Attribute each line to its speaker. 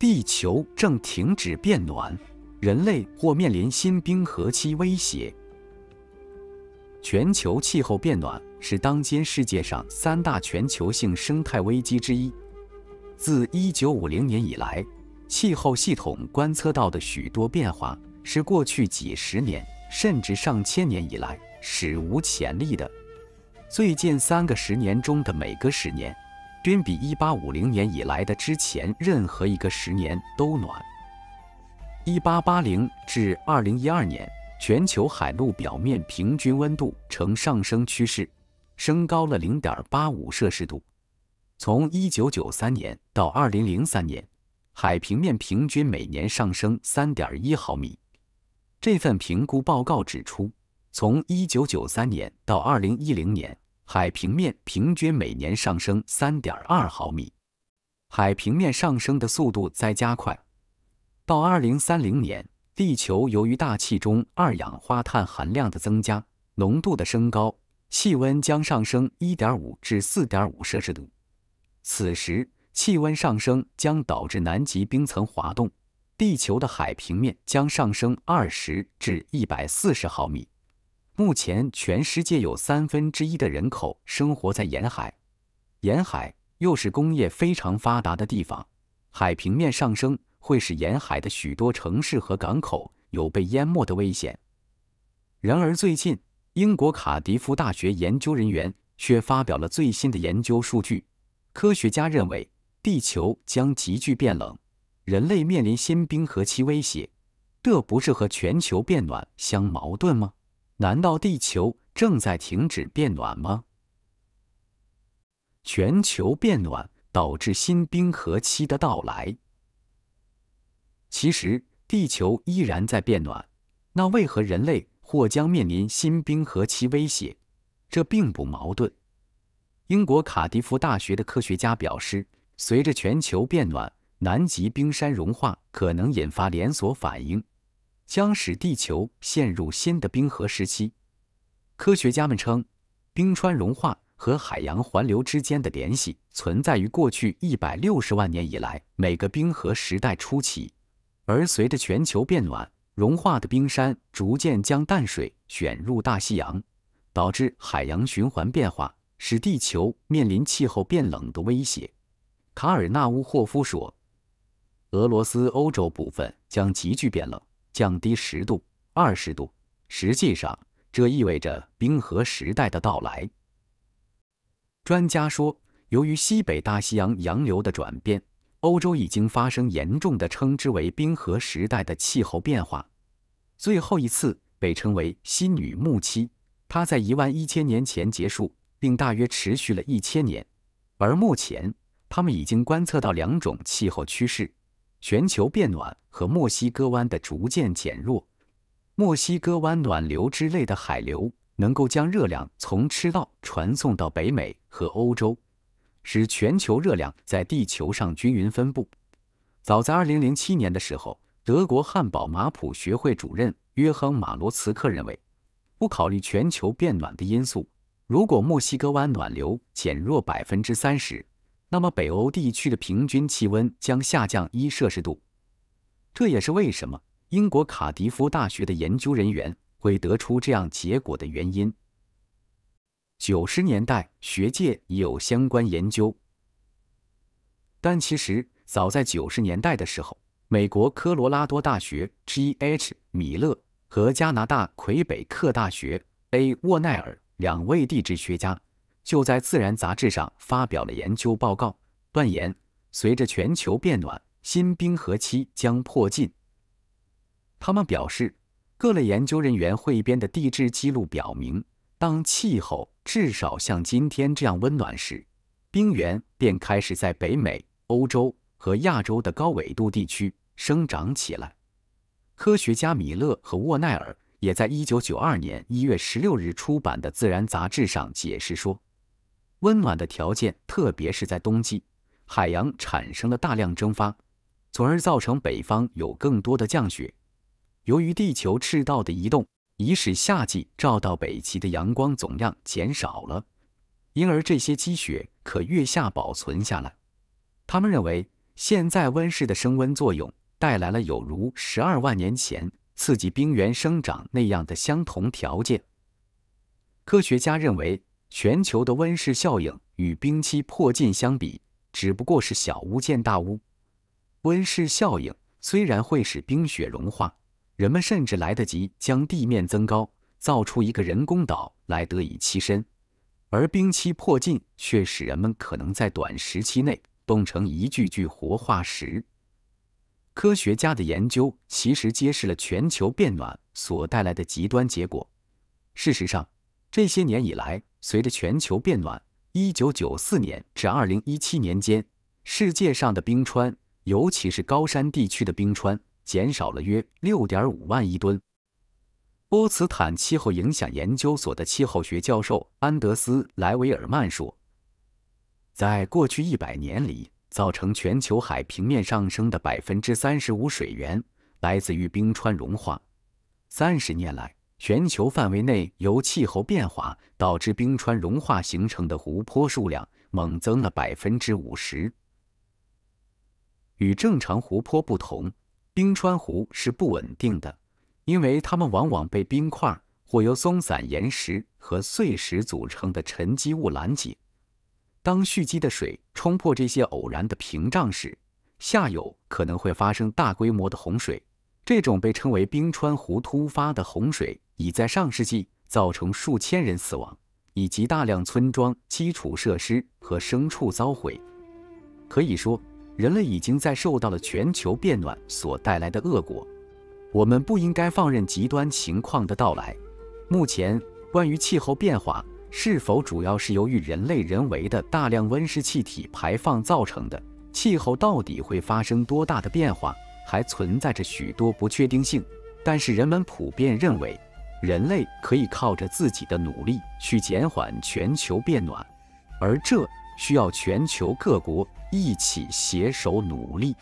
Speaker 1: 地球正停止变暖，人类或面临新冰河期威胁。全球气候变暖是当今世界上三大全球性生态危机之一。自1950年以来，气候系统观测到的许多变化是过去几十年甚至上千年以来史无前例的。最近三个十年中的每个十年。均比一八五零年以来的之前任何一个十年都暖。一八八零至二零一二年，全球海陆表面平均温度呈上升趋势，升高了零点八五摄氏度。从一九九三年到二零零三年，海平面平均每年上升三点一毫米。这份评估报告指出，从一九九三年到二零一零年。海平面平均每年上升三点二毫米，海平面上升的速度在加快。到二零三零年，地球由于大气中二氧化碳含量的增加、浓度的升高，气温将上升一点五至四点五摄氏度。此时，气温上升将导致南极冰层滑动，地球的海平面将上升二十至一百四十毫米。目前，全世界有三分之一的人口生活在沿海，沿海又是工业非常发达的地方。海平面上升会使沿海的许多城市和港口有被淹没的危险。然而，最近英国卡迪夫大学研究人员却发表了最新的研究数据。科学家认为，地球将急剧变冷，人类面临新冰河期威胁。这不是和全球变暖相矛盾吗？难道地球正在停止变暖吗？全球变暖导致新冰河期的到来。其实，地球依然在变暖。那为何人类或将面临新冰河期威胁？这并不矛盾。英国卡迪夫大学的科学家表示，随着全球变暖，南极冰山融化可能引发连锁反应。将使地球陷入新的冰河时期。科学家们称，冰川融化和海洋环流之间的联系存在于过去一百六十万年以来每个冰河时代初期，而随着全球变暖，融化的冰山逐渐将淡水卷入大西洋，导致海洋循环变化，使地球面临气候变冷的威胁。卡尔纳乌霍夫说：“俄罗斯欧洲部分将急剧变冷。”降低十度、二十度，实际上这意味着冰河时代的到来。专家说，由于西北大西洋洋流的转变，欧洲已经发生严重的，称之为冰河时代的气候变化。最后一次被称为新雨木期，它在一万一千年前结束，并大约持续了一千年。而目前，他们已经观测到两种气候趋势。全球变暖和墨西哥湾的逐渐减弱，墨西哥湾暖流之类的海流能够将热量从赤道传送到北美和欧洲，使全球热量在地球上均匀分布。早在2007年的时候，德国汉堡马普学会主任约亨·马罗茨克认为，不考虑全球变暖的因素，如果墨西哥湾暖流减弱百分之三十。那么，北欧地区的平均气温将下降一摄氏度，这也是为什么英国卡迪夫大学的研究人员会得出这样结果的原因。九十年代，学界已有相关研究，但其实早在九十年代的时候，美国科罗拉多大学 G.H. 米勒和加拿大魁北克大学 A. 沃奈尔两位地质学家。就在《自然》杂志上发表了研究报告，断言随着全球变暖，新冰河期将迫近。他们表示，各类研究人员汇编的地质记录表明，当气候至少像今天这样温暖时，冰原便开始在北美、欧洲和亚洲的高纬度地区生长起来。科学家米勒和沃奈尔也在1992年1月16日出版的《自然》杂志上解释说。温暖的条件，特别是在冬季，海洋产生了大量蒸发，从而造成北方有更多的降雪。由于地球赤道的移动，已使夏季照到北极的阳光总量减少了，因而这些积雪可月下保存下来。他们认为，现在温室的升温作用带来了有如十二万年前刺激冰原生长那样的相同条件。科学家认为。全球的温室效应与冰期迫近相比，只不过是小巫见大巫。温室效应虽然会使冰雪融化，人们甚至来得及将地面增高，造出一个人工岛来得以栖身；而冰期迫近却使人们可能在短时期内冻成一具具活化石。科学家的研究其实揭示了全球变暖所带来的极端结果。事实上。这些年以来，随着全球变暖，1994年至2017年间，世界上的冰川，尤其是高山地区的冰川，减少了约6.5万亿吨。波茨坦气候影响研究所的气候学教授安德斯·莱维尔曼说：“在过去一百年里，造成全球海平面上升的35%水源来自于冰川融化。三十年来，”全球范围内，由气候变化导致冰川融化形成的湖泊数量猛增了百分之五十。与正常湖泊不同，冰川湖是不稳定的，因为它们往往被冰块或由松散岩石和碎石组成的沉积物拦截。当蓄积的水冲破这些偶然的屏障时，下游可能会发生大规模的洪水。这种被称为冰川湖突发的洪水。已在上世纪造成数千人死亡，以及大量村庄、基础设施和牲畜遭毁。可以说，人类已经在受到了全球变暖所带来的恶果。我们不应该放任极端情况的到来。目前，关于气候变化是否主要是由于人类人为的大量温室气体排放造成的，气候到底会发生多大的变化，还存在着许多不确定性。但是，人们普遍认为。人类可以靠着自己的努力去减缓全球变暖，而这需要全球各国一起携手努力。